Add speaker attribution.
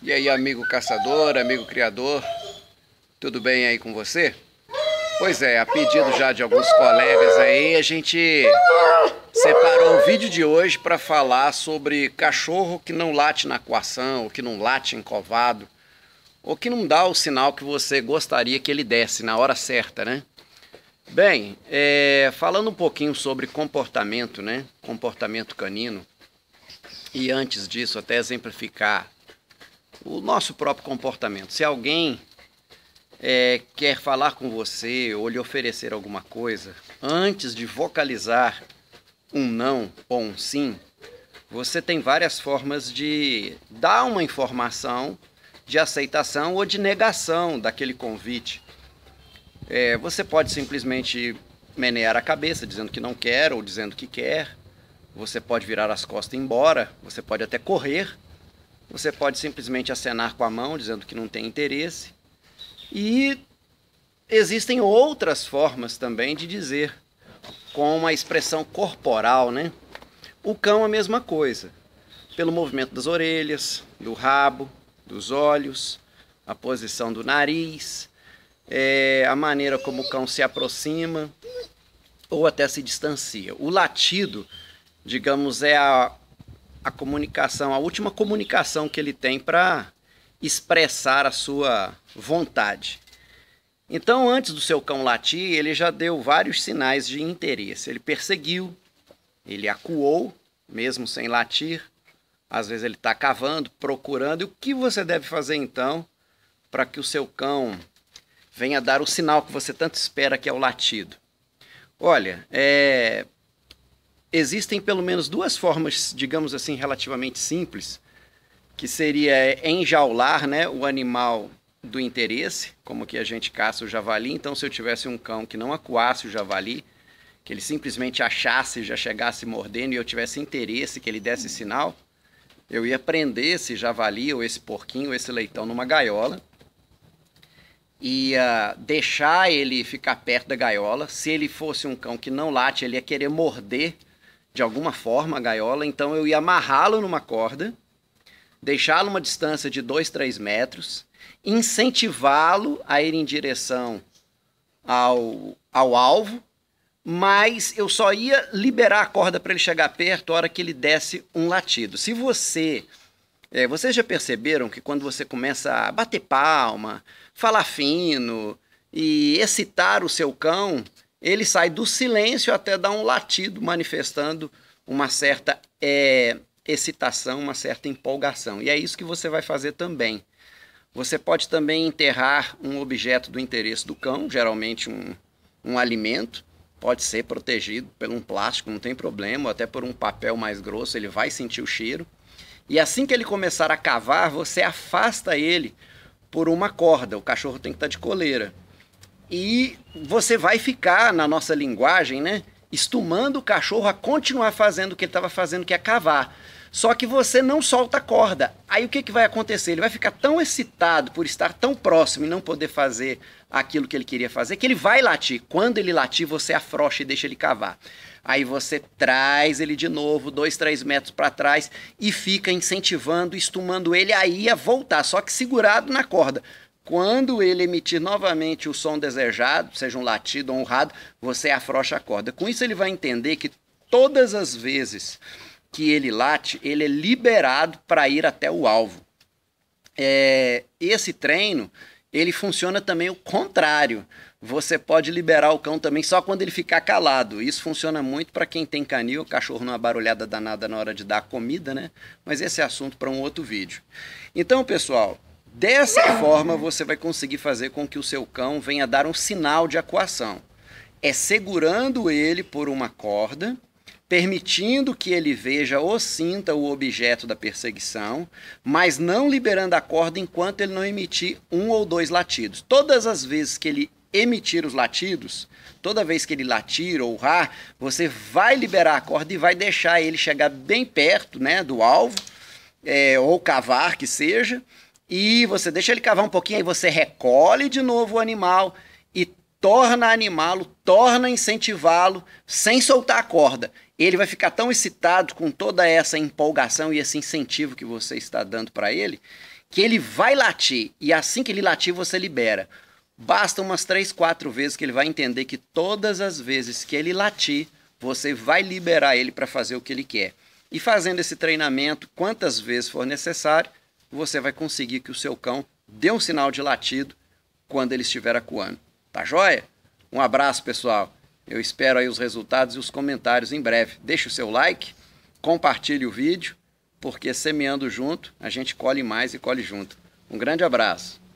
Speaker 1: E aí, amigo caçador, amigo criador, tudo bem aí com você? Pois é, a pedido já de alguns colegas aí, a gente separou o vídeo de hoje para falar sobre cachorro que não late na coação, ou que não late encovado, ou que não dá o sinal que você gostaria que ele desse na hora certa, né? Bem, é, falando um pouquinho sobre comportamento, né? Comportamento canino. E antes disso, até exemplificar o nosso próprio comportamento. Se alguém é, quer falar com você ou lhe oferecer alguma coisa, antes de vocalizar um não ou um sim, você tem várias formas de dar uma informação de aceitação ou de negação daquele convite. É, você pode simplesmente menear a cabeça dizendo que não quer ou dizendo que quer. Você pode virar as costas e ir embora. Você pode até correr você pode simplesmente acenar com a mão, dizendo que não tem interesse. E existem outras formas também de dizer, com uma expressão corporal, né? O cão a mesma coisa, pelo movimento das orelhas, do rabo, dos olhos, a posição do nariz, é, a maneira como o cão se aproxima ou até se distancia. O latido, digamos, é a a comunicação, a última comunicação que ele tem para expressar a sua vontade. Então, antes do seu cão latir, ele já deu vários sinais de interesse. Ele perseguiu, ele acuou, mesmo sem latir. Às vezes ele está cavando, procurando. E o que você deve fazer então para que o seu cão venha dar o sinal que você tanto espera, que é o latido? Olha, é, existem pelo menos duas formas, digamos assim, relativamente simples, que seria é, enjaular né, o animal do interesse, como que a gente caça o javali. Então, se eu tivesse um cão que não acuasse o javali, que ele simplesmente achasse, já chegasse mordendo e eu tivesse interesse, que ele desse sinal, eu ia prender esse javali ou esse porquinho, ou esse leitão numa gaiola, ia deixar ele ficar perto da gaiola. Se ele fosse um cão que não late, ele ia querer morder de alguma forma a gaiola, então eu ia amarrá-lo numa corda, deixá-lo uma distância de 2, 3 metros, incentivá-lo a ir em direção ao, ao alvo, mas eu só ia liberar a corda para ele chegar perto a hora que ele desse um latido. Se você. É, vocês já perceberam que quando você começa a bater palma, falar fino e excitar o seu cão, ele sai do silêncio até dar um latido, manifestando uma certa é, excitação, uma certa empolgação. E é isso que você vai fazer também. Você pode também enterrar um objeto do interesse do cão, geralmente um, um alimento, pode ser protegido por um plástico, não tem problema, ou até por um papel mais grosso, ele vai sentir o cheiro. E assim que ele começar a cavar, você afasta ele por uma corda. O cachorro tem que estar tá de coleira e você vai ficar, na nossa linguagem, né? Estumando o cachorro a continuar fazendo o que ele estava fazendo, que é cavar. Só que você não solta a corda. Aí o que, que vai acontecer? Ele vai ficar tão excitado por estar tão próximo e não poder fazer aquilo que ele queria fazer, que ele vai latir. Quando ele latir, você afrocha e deixa ele cavar. Aí você traz ele de novo, dois, três metros para trás, e fica incentivando, estumando ele aí a voltar, só que segurado na corda. Quando ele emitir novamente o som desejado, seja um latido ou um rado, você afrouxa a corda. Com isso, ele vai entender que todas as vezes que ele late, ele é liberado para ir até o alvo. É, esse treino ele funciona também o contrário. Você pode liberar o cão também só quando ele ficar calado. Isso funciona muito para quem tem canil, cachorro numa barulhada danada na hora de dar comida, né? Mas esse é assunto para um outro vídeo. Então, pessoal, Dessa forma, você vai conseguir fazer com que o seu cão venha dar um sinal de acuação. É segurando ele por uma corda, permitindo que ele veja ou sinta o objeto da perseguição, mas não liberando a corda enquanto ele não emitir um ou dois latidos. Todas as vezes que ele emitir os latidos, toda vez que ele latir ou rar, você vai liberar a corda e vai deixar ele chegar bem perto né, do alvo, é, ou cavar que seja, e você deixa ele cavar um pouquinho, aí você recolhe de novo o animal e torna animá-lo, torna incentivá-lo sem soltar a corda. Ele vai ficar tão excitado com toda essa empolgação e esse incentivo que você está dando para ele, que ele vai latir e assim que ele latir você libera. Basta umas três, quatro vezes que ele vai entender que todas as vezes que ele latir, você vai liberar ele para fazer o que ele quer. E fazendo esse treinamento quantas vezes for necessário, você vai conseguir que o seu cão dê um sinal de latido quando ele estiver acuando. Tá joia? Um abraço, pessoal. Eu espero aí os resultados e os comentários em breve. Deixe o seu like, compartilhe o vídeo, porque semeando junto, a gente colhe mais e colhe junto. Um grande abraço.